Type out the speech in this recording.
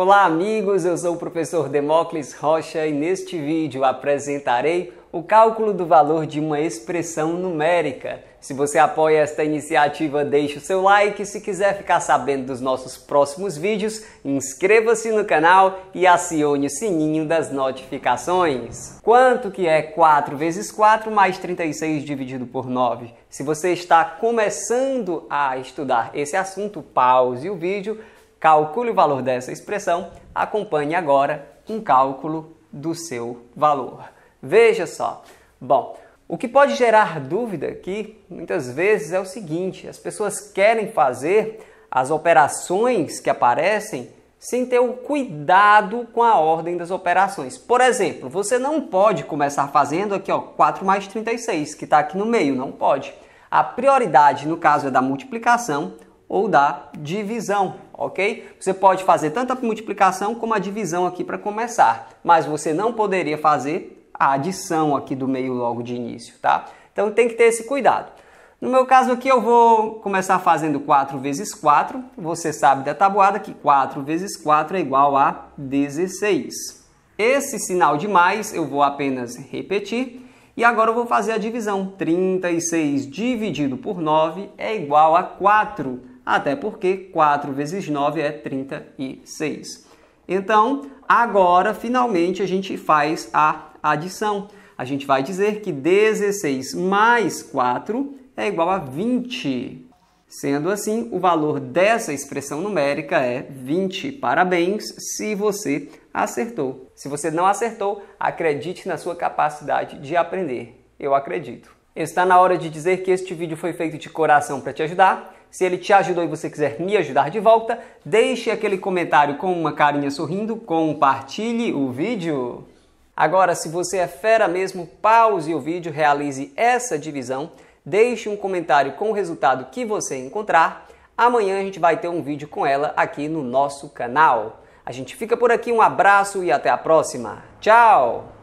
Olá, amigos! Eu sou o professor Demócles Rocha e neste vídeo apresentarei o cálculo do valor de uma expressão numérica. Se você apoia esta iniciativa, deixe o seu like. Se quiser ficar sabendo dos nossos próximos vídeos, inscreva-se no canal e acione o sininho das notificações. Quanto que é 4 vezes 4 mais 36 dividido por 9? Se você está começando a estudar esse assunto, pause o vídeo Calcule o valor dessa expressão, acompanhe agora um cálculo do seu valor. Veja só. Bom, o que pode gerar dúvida aqui muitas vezes é o seguinte: as pessoas querem fazer as operações que aparecem sem ter o cuidado com a ordem das operações. Por exemplo, você não pode começar fazendo aqui ó, 4 mais 36, que está aqui no meio, não pode. A prioridade, no caso, é da multiplicação ou da divisão ok? Você pode fazer tanto a multiplicação como a divisão aqui para começar, mas você não poderia fazer a adição aqui do meio logo de início, tá? Então tem que ter esse cuidado. No meu caso aqui eu vou começar fazendo 4 vezes 4, você sabe da tabuada que 4 vezes 4 é igual a 16. Esse sinal de mais eu vou apenas repetir e agora eu vou fazer a divisão. 36 dividido por 9 é igual a 4 até porque 4 vezes 9 é 36. Então, agora finalmente a gente faz a adição. A gente vai dizer que 16 mais 4 é igual a 20. Sendo assim, o valor dessa expressão numérica é 20. Parabéns se você acertou. Se você não acertou, acredite na sua capacidade de aprender. Eu acredito. Está na hora de dizer que este vídeo foi feito de coração para te ajudar. Se ele te ajudou e você quiser me ajudar de volta, deixe aquele comentário com uma carinha sorrindo, compartilhe o vídeo. Agora, se você é fera mesmo, pause o vídeo, realize essa divisão, deixe um comentário com o resultado que você encontrar. Amanhã a gente vai ter um vídeo com ela aqui no nosso canal. A gente fica por aqui, um abraço e até a próxima. Tchau!